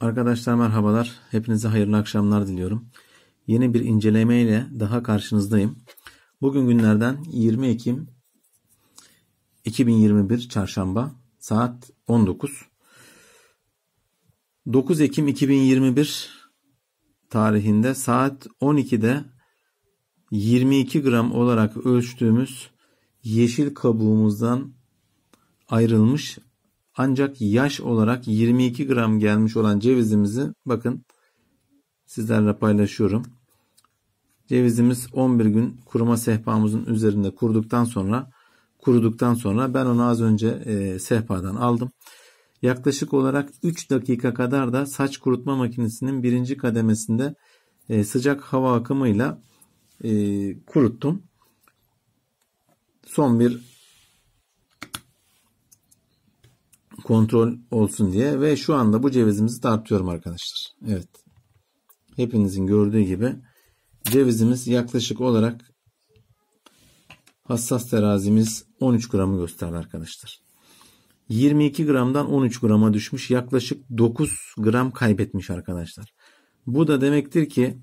Arkadaşlar merhabalar. Hepinize hayırlı akşamlar diliyorum. Yeni bir inceleme ile daha karşınızdayım. Bugün günlerden 20 Ekim 2021 Çarşamba saat 19. 9 Ekim 2021 tarihinde saat 12'de 22 gram olarak ölçtüğümüz yeşil kabuğumuzdan ayrılmış ancak yaş olarak 22 gram gelmiş olan cevizimizi bakın sizlerle paylaşıyorum. Cevizimiz 11 gün kuruma sehpamızın üzerinde kuruduktan sonra kuruduktan sonra ben onu az önce e, sehpadan aldım. Yaklaşık olarak 3 dakika kadar da saç kurutma makinesinin birinci kademesinde e, sıcak hava akımıyla e, kuruttum. Son bir kontrol olsun diye ve şu anda bu cevizimizi tartıyorum arkadaşlar. Evet. Hepinizin gördüğü gibi cevizimiz yaklaşık olarak hassas terazimiz 13 gramı gösterdi arkadaşlar. 22 gramdan 13 grama düşmüş. Yaklaşık 9 gram kaybetmiş arkadaşlar. Bu da demektir ki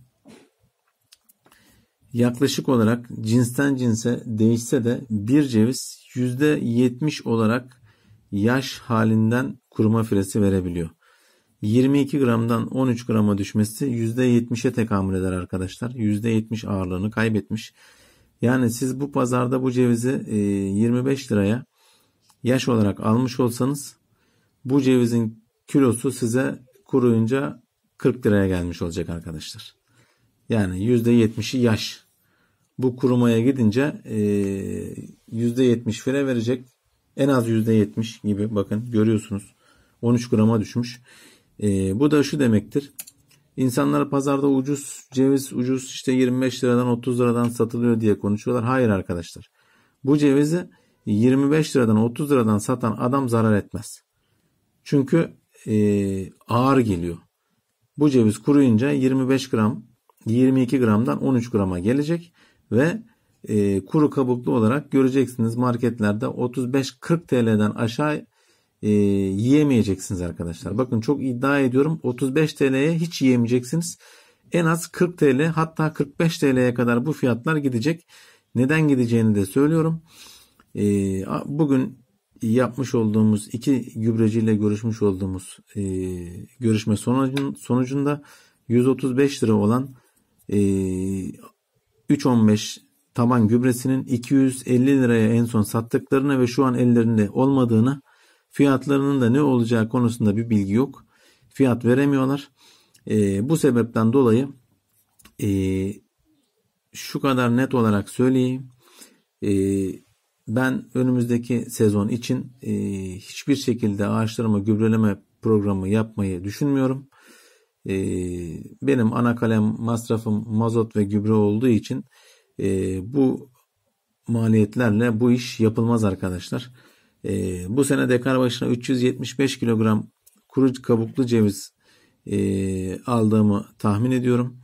yaklaşık olarak cinsten cinse değişse de bir ceviz %70 olarak yaş halinden kuruma firesi verebiliyor. 22 gramdan 13 grama düşmesi %70'e tekamül eder arkadaşlar. %70 ağırlığını kaybetmiş. Yani siz bu pazarda bu cevizi 25 e, liraya yaş olarak almış olsanız bu cevizin kilosu size kuruyunca 40 liraya gelmiş olacak arkadaşlar. Yani %70'i yaş. Bu kurumaya gidince %70 e, fire verecek. En az %70 gibi bakın görüyorsunuz. 13 grama düşmüş. E, bu da şu demektir. İnsanlar pazarda ucuz ceviz ucuz işte 25 liradan 30 liradan satılıyor diye konuşuyorlar. Hayır arkadaşlar. Bu cevizi 25 liradan 30 liradan satan adam zarar etmez. Çünkü e, ağır geliyor. Bu ceviz kuruyunca 25 gram 22 gramdan 13 grama gelecek ve e, kuru kabuklu olarak göreceksiniz marketlerde 35-40 TL'den aşağı e, yiyemeyeceksiniz arkadaşlar. Bakın çok iddia ediyorum 35 TL'ye hiç yiyemeyeceksiniz. En az 40 TL hatta 45 TL'ye kadar bu fiyatlar gidecek. Neden gideceğini de söylüyorum. E, bugün yapmış olduğumuz iki gübreciyle görüşmüş olduğumuz e, görüşme sonucun, sonucunda 135 lira olan e, 3.15 taban gübresinin 250 liraya en son sattıklarını ve şu an ellerinde olmadığını fiyatlarının da ne olacağı konusunda bir bilgi yok. Fiyat veremiyorlar. E, bu sebepten dolayı e, şu kadar net olarak söyleyeyim. E, ben önümüzdeki sezon için e, hiçbir şekilde ağaçlarıma gübreleme programı yapmayı düşünmüyorum. E, benim ana kalem masrafım mazot ve gübre olduğu için e, bu maliyetlerle bu iş yapılmaz arkadaşlar. E, bu sene dekar başına 375 kilogram kuru kabuklu ceviz e, aldığımı tahmin ediyorum.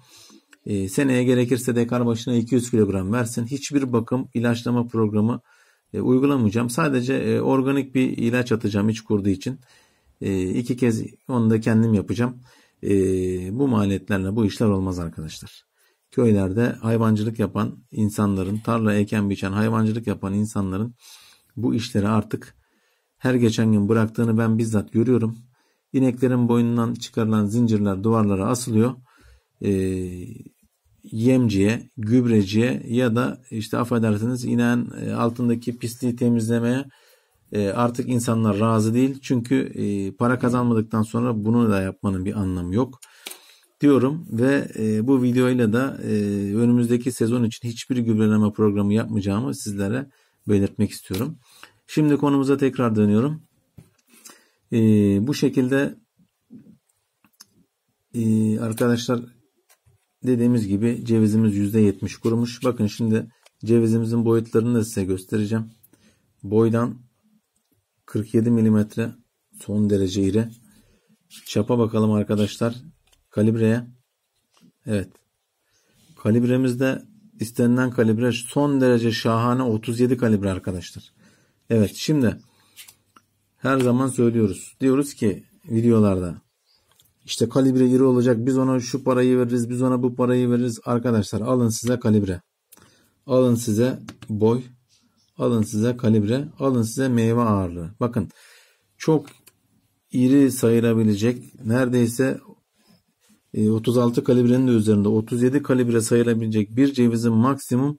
E, seneye gerekirse dekar başına 200 kilogram versin. Hiçbir bakım ilaçlama programı e, uygulamayacağım. Sadece e, organik bir ilaç atacağım iç kurduğu için. E, iki kez onu da kendim yapacağım. E, bu maliyetlerle bu işler olmaz arkadaşlar köylerde hayvancılık yapan insanların, tarla eken biçen hayvancılık yapan insanların bu işleri artık her geçen gün bıraktığını ben bizzat görüyorum. İneklerin boynundan çıkarılan zincirler duvarlara asılıyor. E, yemciye, gübreciye ya da işte affedersiniz inen e, altındaki pisliği temizlemeye e, artık insanlar razı değil. Çünkü e, para kazanmadıktan sonra bunu da yapmanın bir anlamı yok diyorum ve e, bu videoyla da e, önümüzdeki sezon için hiçbir gübreleme programı yapmayacağımı sizlere belirtmek istiyorum. Şimdi konumuza tekrar dönüyorum. E, bu şekilde e, arkadaşlar dediğimiz gibi cevizimiz %70 kurumuş. Bakın şimdi cevizimizin boyutlarını da size göstereceğim. Boydan 47 mm son derece iri. Çapa bakalım arkadaşlar. Kalibreye. Evet. Kalibremizde istenilen kalibre son derece şahane 37 kalibre arkadaşlar. Evet şimdi her zaman söylüyoruz. Diyoruz ki videolarda işte kalibre iri olacak biz ona şu parayı veririz biz ona bu parayı veririz. Arkadaşlar alın size kalibre. Alın size boy. Alın size kalibre. Alın size meyve ağırlığı. Bakın çok iri sayılabilecek neredeyse 36 e, kalibrenin de üzerinde 37 kalibre sayılabilecek bir cevizin maksimum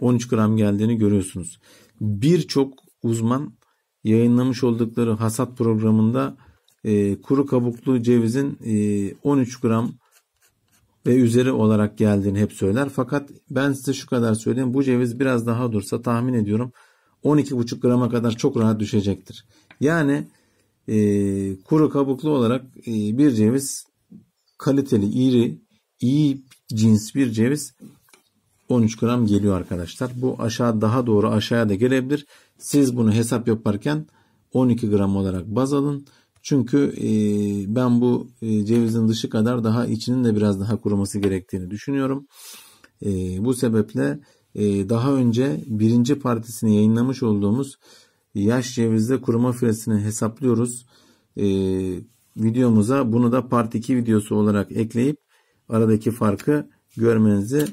13 gram geldiğini görüyorsunuz. Birçok uzman yayınlamış oldukları hasat programında e, kuru kabuklu cevizin e, 13 gram ve üzeri olarak geldiğini hep söyler. Fakat ben size şu kadar söyleyeyim. Bu ceviz biraz daha dursa tahmin ediyorum 12,5 grama kadar çok rahat düşecektir. Yani e, kuru kabuklu olarak e, bir ceviz kaliteli, iri, iyi cins bir ceviz 13 gram geliyor arkadaşlar. Bu aşağı daha doğru aşağıya da gelebilir. Siz bunu hesap yaparken 12 gram olarak baz alın. Çünkü e, ben bu e, cevizin dışı kadar daha içinin de biraz daha kuruması gerektiğini düşünüyorum. E, bu sebeple e, daha önce birinci partisini yayınlamış olduğumuz yaş cevizde kuruma süresini hesaplıyoruz. E, videomuza bunu da part 2 videosu olarak ekleyip aradaki farkı görmenizi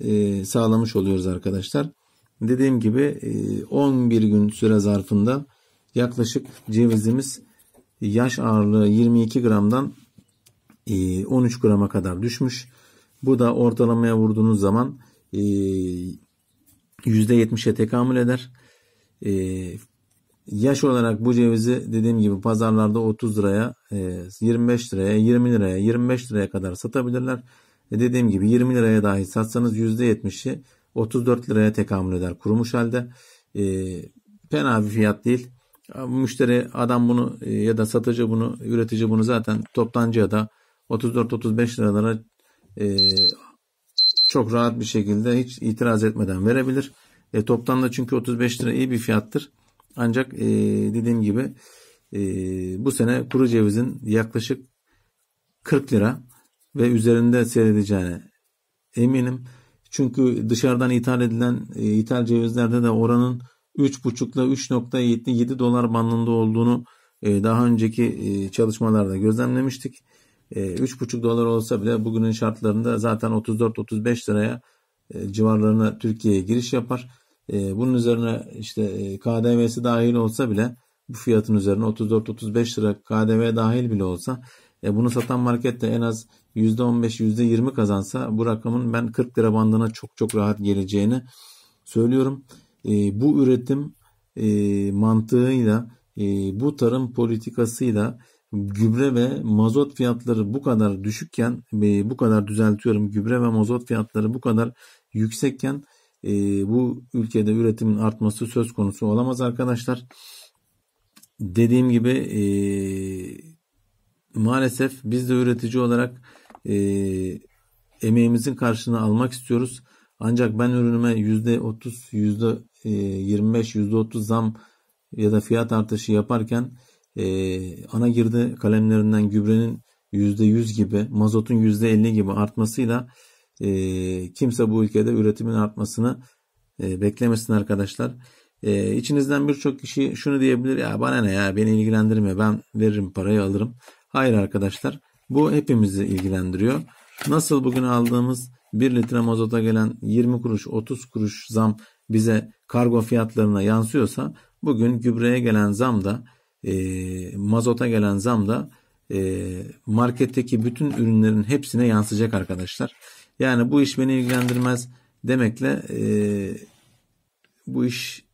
e, sağlamış oluyoruz arkadaşlar. Dediğim gibi 11 e, gün süre zarfında yaklaşık cevizimiz yaş ağırlığı 22 gramdan 13 e, grama kadar düşmüş. Bu da ortalamaya vurduğunuz zaman %70'e tekamül eder. Yaş olarak bu cevizi dediğim gibi pazarlarda 30 liraya, 25 e, liraya, 20 liraya, 25 liraya kadar satabilirler. E, dediğim gibi 20 liraya dahi satsanız %70'i 34 liraya tekamül eder kurumuş halde. E, fena bir fiyat değil. Müşteri adam bunu ya da satıcı bunu, üretici bunu zaten toptancıya da 34-35 liralara çok rahat bir şekilde hiç itiraz etmeden verebilir. E, toptan da çünkü 35 lira iyi bir fiyattır. Ancak e, dediğim gibi e, bu sene kuru cevizin yaklaşık 40 lira ve üzerinde seyredeceğine eminim. Çünkü dışarıdan ithal edilen e, ithal cevizlerde de oranın 3,5 ile 3.77 dolar bandında olduğunu e, daha önceki e, çalışmalarda gözlemlemiştik. E, 3,5 dolar olsa bile bugünün şartlarında zaten 34-35 liraya e, civarlarına Türkiye'ye giriş yapar. Ee, bunun üzerine işte e, KDV'si dahil olsa bile bu fiyatın üzerine 34-35 lira KDV dahil bile olsa e, bunu satan markette en az %15-%20 kazansa bu rakamın ben 40 lira bandına çok çok rahat geleceğini söylüyorum. E, bu üretim mantığıyla bu tarım politikasıyla gübre ve mazot fiyatları bu kadar düşükken bu kadar düzeltiyorum gübre ve mazot fiyatları bu kadar yüksekken e, bu ülkede üretimin artması söz konusu olamaz arkadaşlar. Dediğim gibi e, maalesef biz de üretici olarak e, emeğimizin karşılığını almak istiyoruz. Ancak ben ürünüme %30, %25, %30 zam ya da fiyat artışı yaparken e, ana girdi kalemlerinden gübrenin %100 gibi, mazotun %50 gibi artmasıyla e, kimse bu ülkede üretimin artmasını e, beklemesin arkadaşlar. E, içinizden birçok kişi şunu diyebilir ya bana ne ya beni ilgilendirmiyor ben veririm parayı alırım. Hayır arkadaşlar bu hepimizi ilgilendiriyor. Nasıl bugün aldığımız 1 litre mazota gelen 20 kuruş 30 kuruş zam bize kargo fiyatlarına yansıyorsa bugün gübreye gelen zam da e, mazota gelen zam da e, marketteki bütün ürünlerin hepsine yansıyacak arkadaşlar. Yani bu iş beni ilgilendirmez demekle e, bu iş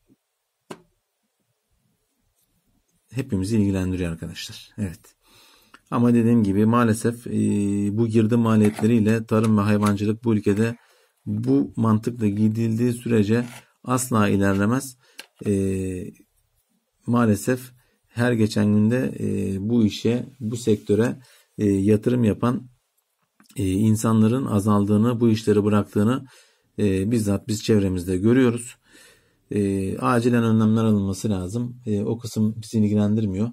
hepimizi ilgilendiriyor arkadaşlar. Evet. Ama dediğim gibi maalesef e, bu girdi maliyetleriyle tarım ve hayvancılık bu ülkede bu mantıkla gidildiği sürece asla ilerlemez. E, maalesef her geçen günde e, bu işe, bu sektöre e, yatırım yapan e, insanların azaldığını, bu işleri bıraktığını e, bizzat biz çevremizde görüyoruz. E, acilen önlemler alınması lazım. E, o kısım bizi ilgilendirmiyor.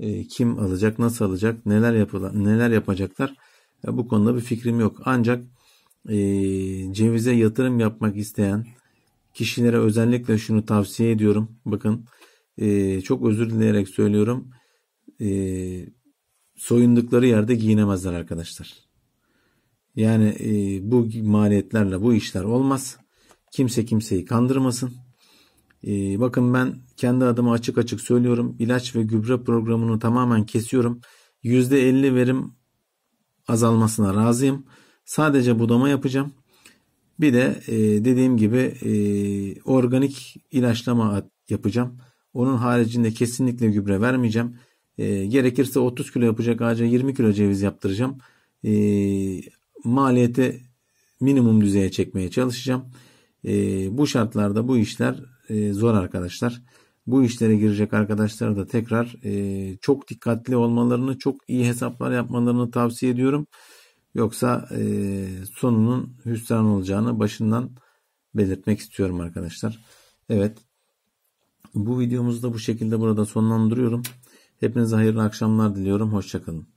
E, kim alacak, nasıl alacak, neler yapıla, neler yapacaklar e, bu konuda bir fikrim yok. Ancak e, cevize yatırım yapmak isteyen kişilere özellikle şunu tavsiye ediyorum. Bakın e, çok özür dileyerek söylüyorum. E, soyundukları yerde giyinemezler arkadaşlar. Yani e, bu maliyetlerle bu işler olmaz. Kimse kimseyi kandırmasın. E, bakın ben kendi adıma açık açık söylüyorum. İlaç ve gübre programını tamamen kesiyorum. %50 verim azalmasına razıyım. Sadece budama yapacağım. Bir de e, dediğim gibi e, organik ilaçlama yapacağım. Onun haricinde kesinlikle gübre vermeyeceğim. E, gerekirse 30 kilo yapacak ağaca 20 kilo ceviz yaptıracağım. E, maliyeti minimum düzeye çekmeye çalışacağım. E, bu şartlarda bu işler e, zor arkadaşlar. Bu işlere girecek arkadaşlara da tekrar e, çok dikkatli olmalarını, çok iyi hesaplar yapmalarını tavsiye ediyorum. Yoksa e, sonunun hüsran olacağını başından belirtmek istiyorum arkadaşlar. Evet. Bu videomuzu da bu şekilde burada sonlandırıyorum. Hepinize hayırlı akşamlar diliyorum. Hoşçakalın.